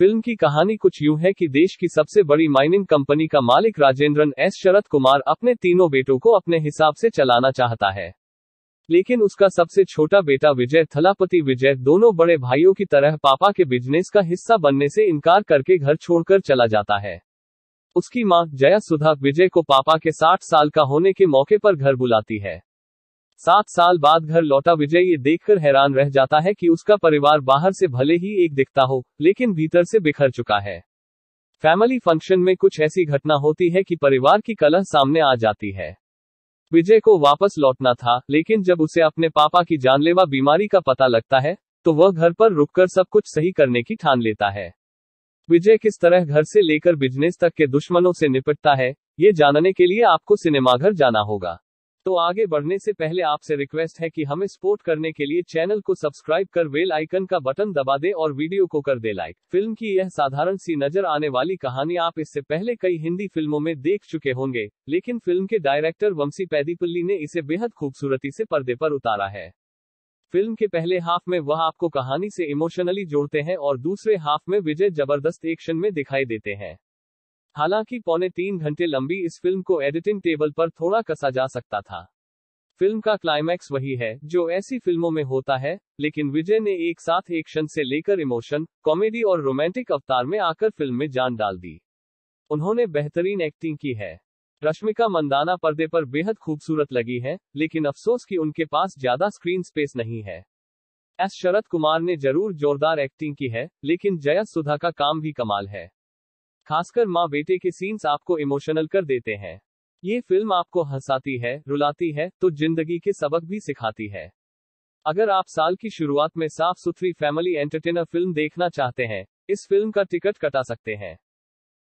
film की कहानी कुछ यूं है कि देश की सबसे बड़ी माइनिंग कंपनी का मालिक राजेंद्रन एस शरद कुमार अपने तीनों बेटों को अपने हिसाब से चलाना चाहता है लेकिन उसका सबसे छोटा बेटा विजय थलापति विजय दोनों बड़े भाइयों की तरह पापा के बिजनेस का हिस्सा बनने से इनकार करके घर छोड़कर चला जाता है उसकी मां जया सुधा विजय को पापा के 60 साल का होने के मौके पर घर बुलाती है सात साल बाद घर लौटा विजय ये देखकर हैरान रह जाता है कि उसका परिवार बाहर से भले ही एक दिखता हो लेकिन भीतर से बिखर चुका है फैमिली फंक्शन में कुछ ऐसी घटना होती है कि परिवार की कलह सामने आ जाती है विजय को वापस लौटना था लेकिन जब उसे अपने पापा की जानलेवा बीमारी का पता लगता है तो वह घर पर रुककर सब कुछ सही करने की ठान लेता है विजय किस तरह घर से लेकर बिजनेस तक के दुश्मनों से निपटता है ये जानने के लिए आपको सिनेमाघर जाना होगा तो आगे बढ़ने से पहले आपसे रिक्वेस्ट है कि हमें सपोर्ट करने के लिए चैनल को सब्सक्राइब कर वेल आइकन का बटन दबा दे और वीडियो को कर दे लाइक फिल्म की यह साधारण सी नजर आने वाली कहानी आप इससे पहले कई हिंदी फिल्मों में देख चुके होंगे लेकिन फिल्म के डायरेक्टर वंशी पैदीपल्ली ने इसे बेहद खूबसूरती से पर्दे पर उतारा है फिल्म के पहले हाफ में वह आपको कहानी से इमोशनली जोड़ते हैं और दूसरे हाफ में विजय जबरदस्त एक्शन में दिखाई देते हैं हालांकि पौने तीन घंटे लंबी इस फिल्म को एडिटिंग टेबल पर थोड़ा कसा जा सकता था फिल्म का क्लाइमैक्स वही है जो ऐसी फिल्मों में होता है लेकिन विजय ने एक साथ एक्शन से लेकर इमोशन कॉमेडी और रोमांटिक अवतार में आकर फिल्म में जान डाल दी उन्होंने बेहतरीन एक्टिंग की है रश्मिका मंदाना पर्दे पर बेहद खूबसूरत लगी है लेकिन अफसोस कि उनके पास ज्यादा स्क्रीन स्पेस नहीं है एस शरद कुमार ने जरूर जोरदार एक्टिंग की है लेकिन जया सुधा का काम भी कमाल है खासकर माँ बेटे के सीन्स आपको इमोशनल कर देते हैं ये फिल्म आपको हंसाती है रुलाती है तो जिंदगी के सबक भी सिखाती है अगर आप साल की शुरुआत में साफ सुथरी फैमिली एंटरटेनर फिल्म देखना चाहते हैं इस फिल्म का टिकट कटा सकते हैं